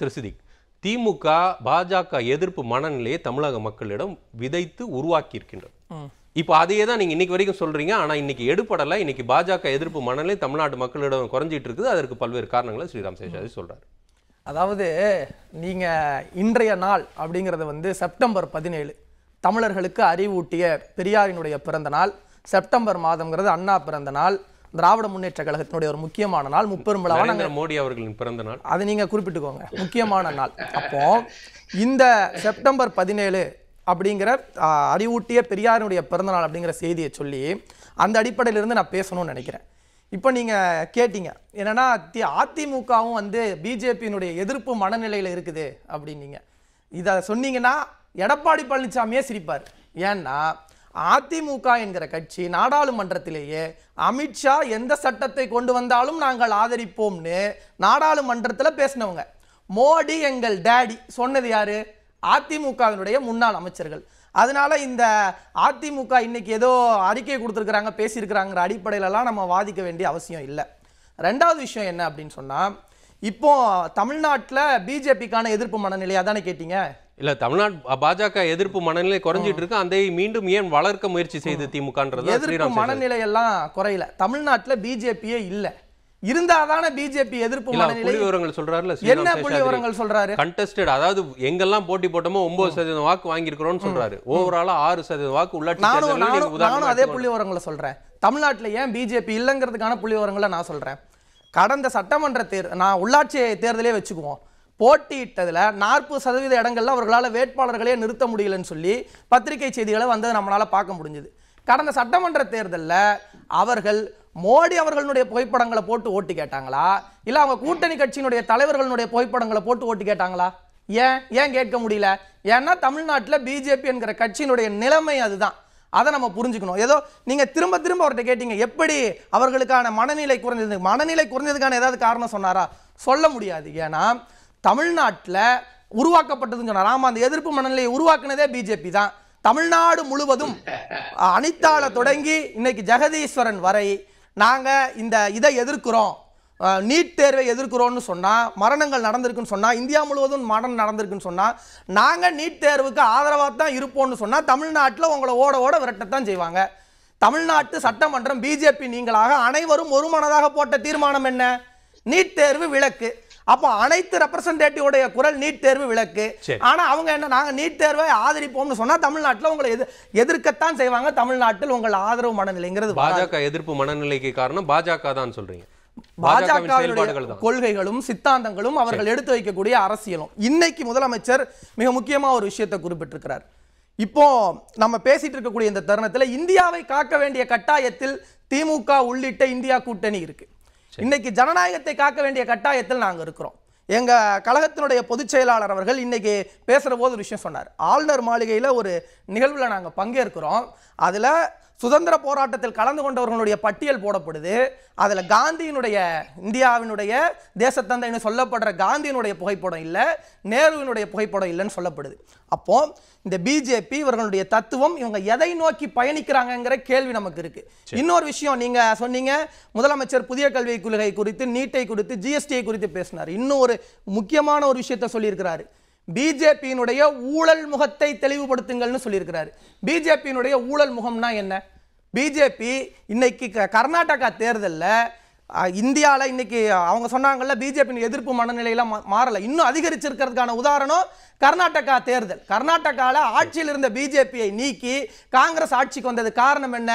திரு சிதிக் திமுக பாஜக எதிர்ப்பு மனநிலையை தமிழக மக்களிடம் விதைத்து உருவாக்கி இருக்கின்றது இப்போ அதையே தான் நீங்கள் இன்னைக்கு வரைக்கும் சொல்கிறீங்க ஆனால் இன்னைக்கு எடுப்படலை இன்னைக்கு பாஜக எதிர்ப்பு மனநிலை தமிழ்நாட்டு மக்களிடம் குறைஞ்சிட்டு இருக்குது அதற்கு பல்வேறு காரணங்களை ஸ்ரீராம் சேஷாதி சொல்றாரு அதாவது நீங்கள் இன்றைய நாள் அப்படிங்கிறது வந்து செப்டம்பர் பதினேழு தமிழர்களுக்கு அறிவூட்டிய பெரியாரினுடைய பிறந்த நாள் செப்டம்பர் மாதங்கிறது அண்ணா பிறந்த நாள் திராவிட முன்னேற்ற கழகத்தினுடைய ஒரு முக்கியமான நாள் முப்பெரும் விழாவாக மோடி அவர்களின் பிறந்த நாள் அதை நீங்கள் குறிப்பிட்டுக்கோங்க முக்கியமான நாள் அப்போ இந்த செப்டம்பர் பதினேழு அப்படிங்கிற அறிவூட்டிய பெரியாருடைய பிறந்தநாள் அப்படிங்கிற செய்தியை சொல்லி அந்த அடிப்படையிலிருந்து நான் பேசணும்னு நினைக்கிறேன் இப்போ நீங்கள் கேட்டீங்க என்னென்னா தி அதிமுகவும் வந்து பிஜேபியினுடைய எதிர்ப்பு மனநிலையில் இருக்குது அப்படின்னீங்க இதை சொன்னீங்கன்னா எடப்பாடி பழனிசாமியே சிரிப்பார் ஏன்னா அதிமுக என்கிற கட்சி நாடாளுமன்றத்திலேயே அமித்ஷா எந்த சட்டத்தை கொண்டு வந்தாலும் நாங்கள் ஆதரிப்போம்னு நாடாளுமன்றத்தில் பேசினவங்க மோடி எங்கள் டேடி சொன்னது யாரு அதிமுகவினுடைய முன்னாள் அமைச்சர்கள் அதனால இந்த அதிமுக இன்னைக்கு ஏதோ அறிக்கை கொடுத்துருக்குறாங்க பேசியிருக்கிறாங்கிற அடிப்படையிலலாம் நம்ம வாதிக்க வேண்டிய அவசியம் இல்லை ரெண்டாவது விஷயம் என்ன அப்படின்னு சொன்னால் இப்போ தமிழ்நாட்டில் பிஜேபிக்கான எதிர்ப்பு மனநிலையாக தானே கேட்டீங்க இல்ல தமிழ்நாடு பாஜக எதிர்ப்பு மனநிலை குறைஞ்சிட்டு இருக்கு அந்த மீண்டும் ஏன் வளர்க்க முயற்சி செய்து திமுகன்றது எதிர்ப்பு மனநிலை எல்லாம் குறையல தமிழ்நாட்டுல பிஜேபியே இல்லை இருந்தாதானே பிஜேபி எதிர்ப்பு புள்ளி விவரங்கள் சொல்றாருல என்ன புள்ளி விவரங்கள் சொல்றாரு கண்டெஸ்டட் அதாவது எங்கெல்லாம் போட்டி போட்டோமோ ஒன்பது சதவீதம் வாக்கு வாங்கியிருக்கிறோம்னு சொல்றாரு ஓவராலா ஆறு சதவீதம் வாக்கு உள்ளாட்சி நானும் அதே புள்ளி விவரங்களை சொல்றேன் தமிழ்நாட்டுல ஏன் பிஜேபி இல்லைங்கிறதுக்கான புள்ளி விவரங்களை நான் சொல்றேன் கடந்த சட்டமன்ற தேர் நான் உள்ளாட்சி தேர்தலே வச்சுக்குவோம் போட்டியிட்டதில் நாற்பது சதவீத இடங்களில் அவர்களால் வேட்பாளர்களே நிறுத்த முடியலன்னு சொல்லி பத்திரிகை செய்திகளை வந்தது நம்மளால் பார்க்க முடிஞ்சுது கடந்த சட்டமன்ற தேர்தலில் அவர்கள் மோடி அவர்களுடைய புகைப்படங்களை போட்டு ஓட்டு கேட்டாங்களா இல்லை அவங்க கூட்டணி கட்சியினுடைய தலைவர்களுடைய புகைப்படங்களை போட்டு ஓட்டு கேட்டாங்களா ஏன் ஏன் கேட்க முடியல ஏன்னா தமிழ்நாட்டில் பிஜேபி என்கிற கட்சியினுடைய நிலைமை அதுதான் அதை நம்ம புரிஞ்சுக்கணும் ஏதோ நீங்கள் திரும்ப திரும்ப அவர்கிட்ட கேட்டீங்க எப்படி அவர்களுக்கான மனநிலை குறைஞ்சது மனநிலை குறைஞ்சதுக்கான ஏதாவது காரணம் சொன்னாரா சொல்ல முடியாது ஏன்னா தமிழ்நாட்டில் உருவாக்கப்பட்டதுன்னு சொன்னார் ஆமாம் அந்த எதிர்ப்பு மனநிலையை உருவாக்குனதே பிஜேபி தான் தமிழ்நாடு முழுவதும் அனிதால தொடங்கி இன்னைக்கு ஜெகதீஸ்வரன் வரை நாங்கள் இந்த இதை எதிர்க்கிறோம் நீட் தேர்வை எதிர்க்கிறோம்னு சொன்னால் மரணங்கள் நடந்திருக்குன்னு சொன்னால் இந்தியா முழுவதும் மரணம் நடந்திருக்குன்னு சொன்னால் நாங்கள் நீட் தேர்வுக்கு ஆதரவாக தான் இருப்போம்னு சொன்னால் தமிழ்நாட்டில் உங்களை ஓட ஓட விரட்டத்தான் செய்வாங்க தமிழ்நாட்டு சட்டமன்றம் பிஜேபி நீங்களாக அனைவரும் ஒருமனதாக போட்ட தீர்மானம் என்ன நீட் தேர்வு விளக்கு அப்போ அனைத்து ரெப்ரசன்டேட்டிவோடைய குரல் நீட் தேர்வு விளக்கு ஆனால் அவங்க என்ன நாங்கள் நீட் தேர்வை ஆதரிப்போம்னு சொன்னால் தமிழ்நாட்டில் உங்களை எது எதிர்க்கத்தான் செய்வாங்க தமிழ்நாட்டில் உங்கள் ஆதரவு மனநிலைங்கிறது பாஜக எதிர்ப்பு மனநிலைக்கு காரணம் பாஜக தான் சொல்றீங்க பாஜகவினுடைய கொள்கைகளும் சித்தாந்தங்களும் அவர்கள் எடுத்து வைக்கக்கூடிய அரசியலும் இன்னைக்கு முதலமைச்சர் மிக முக்கியமாக ஒரு விஷயத்தை குறிப்பிட்டிருக்கிறார் இப்போ நம்ம பேசிட்டு இருக்கக்கூடிய இந்த தருணத்தில் இந்தியாவை காக்க வேண்டிய கட்டாயத்தில் திமுக உள்ளிட்ட இந்தியா கூட்டணி இருக்குது இன்னைக்கு ஜனநாயகத்தை காக்க வேண்டிய கட்டாயத்தில் நாங்கள் இருக்கிறோம் எங்கள் கழகத்தினுடைய பொதுச் செயலாளர் அவர்கள் இன்றைக்கி பேசுகிற போது ஒரு விஷயம் சொன்னார் ஆளுநர் மாளிகையில் ஒரு நிகழ்வில் நாங்கள் பங்கேற்கிறோம் அதில் சுதந்திர போராட்டத்தில் கலந்து கொண்டவர்களுடைய பட்டியல் போடப்படுது அதில் காந்தியினுடைய இந்தியாவினுடைய தேசத்தந்தைன்னு சொல்லப்படுற காந்தியினுடைய புகைப்படம் இல்லை நேருவினுடைய புகைப்படம் இல்லைன்னு சொல்லப்படுது அப்போது இந்த பிஜேபி இவர்களுடைய தத்துவம் இவங்க எதை நோக்கி பயணிக்கிறாங்கங்கிற கேள்வி நமக்கு இருக்குது இன்னொரு விஷயம் நீங்கள் சொன்னீங்க முதலமைச்சர் புதிய கல்விக் கொள்கை குறித்து நீட்டை குறித்து ஜிஎஸ்டியை குறித்து பேசினார் இன்னும் ஒரு முக்கியமான ஒரு விஷயத்த சொல்லியிருக்கிறாரு பிஜேபியினுடைய ஊழல் முகத்தை தெளிவுபடுத்துங்கள்னு சொல்லியிருக்கிறாரு பிஜேபியினுடைய ஊழல் முகம்னா என்ன பிஜேபி இன்னைக்கு கர்நாடகா தேர்தலில் இந்தியாவில் இன்னைக்கு அவங்க சொன்னாங்கல்ல பிஜேபியின் எதிர்ப்பு மனநிலையெல்லாம் மாறலை இன்னும் அதிகரிச்சிருக்கிறதுக்கான உதாரணம் கர்நாடகா தேர்தல் கர்நாடகாவில் ஆட்சியில் இருந்த பிஜேபியை நீக்கி காங்கிரஸ் ஆட்சிக்கு வந்தது காரணம் என்ன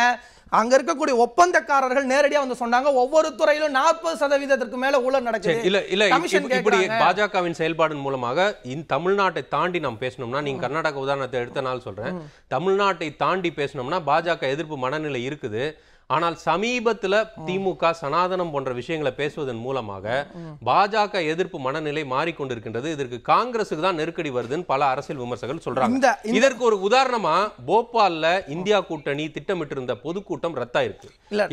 அங்க இருக்கக்கூடிய ஒப்பந்தக்காரர்கள் நேரடியா வந்து சொன்னாங்க ஒவ்வொரு துறையிலும் நாற்பது சதவீதத்திற்கு மேல ஊழல் நடக்குது இல்ல இல்ல இப்படி பாஜகவின் செயல்பாடு மூலமாக இந்த தமிழ்நாட்டை தாண்டி நாம் பேசணும்னா நீங்க கர்நாடக உதாரணத்தை எடுத்த நாள் சொல்றேன் தமிழ்நாட்டை தாண்டி பேசணும்னா பாஜக எதிர்ப்பு மனநிலை இருக்குது ஆனால் சமீபத்தில் திமுக சனாதனம் போன்ற விஷயங்களை பேசுவதன் மூலமாக பாஜக எதிர்ப்பு மனநிலை மாறிக்கொண்டிருக்கின்றது இதற்கு காங்கிரசுக்கு தான் நெருக்கடி வருதுன்னு பல அரசியல் விமர்சகர்கள் சொல்றாங்க இதற்கு ஒரு உதாரணமா போபால்ல இந்தியா கூட்டணி திட்டமிட்டிருந்த பொதுக்கூட்டம் ரத்தாயிருக்கு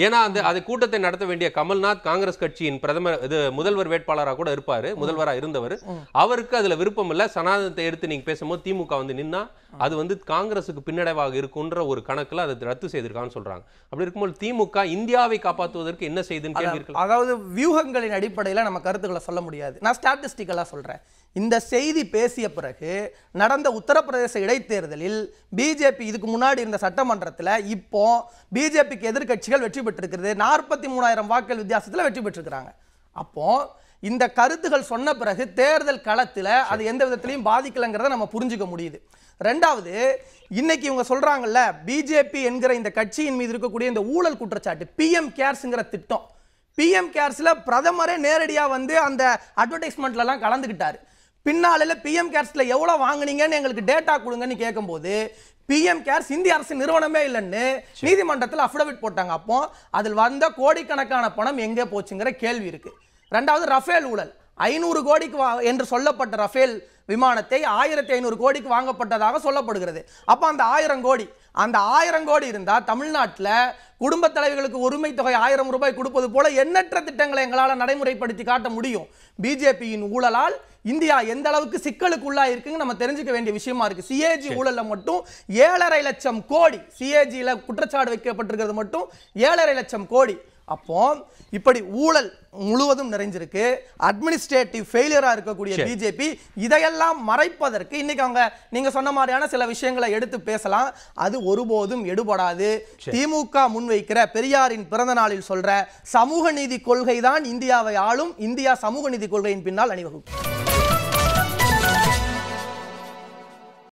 ஏன்னா அந்த அது கூட்டத்தை நடத்த வேண்டிய கமல்நாத் காங்கிரஸ் கட்சியின் பிரதமர் இது முதல்வர் வேட்பாளராக கூட இருப்பாரு முதல்வராக இருந்தவர் அவருக்கு அதுல விருப்பம் இல்ல சனாதனத்தை எடுத்து நீங்க பேசும்போது திமுக வந்து நின்னா அது வந்து காங்கிரசுக்கு பின்னடைவாக இருக்குன்ற ஒரு கணக்குல அதை ரத்து செய்திருக்கான்னு சொல்றாங்க அப்படி இருக்கும்போது திமுக இந்தியாவை காப்பாற்றுவதற்கு என்ன செய்துன்னு கேள்வி அதாவது வியூகங்களின் அடிப்படையில் நம்ம கருத்துக்களை சொல்ல முடியாது நான் ஸ்டாட்டிஸ்டிக்கலாக சொல்கிறேன் இந்த செய்தி பேசிய பிறகு நடந்த உத்தரப்பிரதேச இடைத்தேர்தலில் பிஜேபி இதுக்கு முன்னாடி இருந்த சட்டமன்றத்தில் இப்போ பிஜேபிக்கு எதிர்கட்சிகள் வெற்றி பெற்றிருக்கிறது நாற்பத்தி மூணாயிரம் வாக்கள் வித்தியாசத்தில் வெற்றி பெற்றிருக்கிறாங்க அப்போ இந்த கருத்துகள் சொன்ன பிறகு தேர்தல் களத்தில் அது எந்த விதத்திலையும் பாதிக்கலைங்கிறத நம்ம புரிஞ்சுக்க முடியுது ரெண்டாவது இன்னைக்கு இவங்க சொல்கிறாங்கல்ல பிஜேபி என்கிற இந்த கட்சியின் மீது இருக்கக்கூடிய இந்த ஊழல் குற்றச்சாட்டு பிஎம் கேர்ஸ்ங்கிற திட்டம் பிஎம் கேர்ஸில் பிரதமரே நேரடியாக வந்து அந்த அட்வர்டைஸ்மெண்ட்லலாம் கலந்துக்கிட்டார் பின்னாலில் பிஎம் கேர்ஸில் எவ்வளோ வாங்கினீங்கன்னு எங்களுக்கு டேட்டா கொடுங்கன்னு கேட்கும்போது பிஎம் கேர்ஸ் இந்திய அரசு நிறுவனமே இல்லைன்னு நீதிமன்றத்தில் அஃபிடவிட் போட்டாங்க அப்போ அதில் வந்த கோடிக்கணக்கான பணம் எங்கே போச்சுங்கிற கேள்வி இருக்குது ரெண்டாவது ரஃபேல் ஊழல் ஐநூறு கோடிக்கு வா என்று சொல்லப்பட்ட ரஃபேல் விமானத்தை ஆயிரத்தி ஐநூறு கோடிக்கு வாங்கப்பட்டதாக சொல்லப்படுகிறது அப்போ அந்த ஆயிரம் கோடி அந்த ஆயிரம் கோடி இருந்தால் தமிழ்நாட்டில் குடும்ப தலைவர்களுக்கு உரிமை தொகை ஆயிரம் ரூபாய் கொடுப்பது போல எண்ணற்ற திட்டங்களை எங்களால் நடைமுறைப்படுத்தி காட்ட முடியும் பிஜேபியின் ஊழலால் இந்தியா எந்த அளவுக்கு சிக்கலுக்கு இருக்குன்னு நம்ம தெரிஞ்சுக்க வேண்டிய விஷயமா இருக்கு சிஏஜி ஊழலில் மட்டும் ஏழரை லட்சம் கோடி சிஏஜியில் குற்றச்சாட்டு வைக்கப்பட்டிருக்கிறது மட்டும் ஏழரை லட்சம் கோடி அப்போ இப்படி ஊழல் முழுவதும் நிறைஞ்சிருக்கு அட்மினிஸ்ட்ரேட்டிவ் ஃபெயிலியராக இருக்கக்கூடிய பிஜேபி இதையெல்லாம் மறைப்பதற்கு இன்னைக்கு அவங்க நீங்க சொன்ன மாதிரியான சில விஷயங்களை எடுத்து பேசலாம் அது ஒருபோதும் எடுபடாது திமுக முன்வைக்கிற பெரியாரின் பிறந்த நாளில் சொல்ற சமூக நீதி கொள்கை தான் இந்தியாவை ஆளும் இந்தியா சமூக நீதி கொள்கையின் பின்னால் அணிவகுக்கும்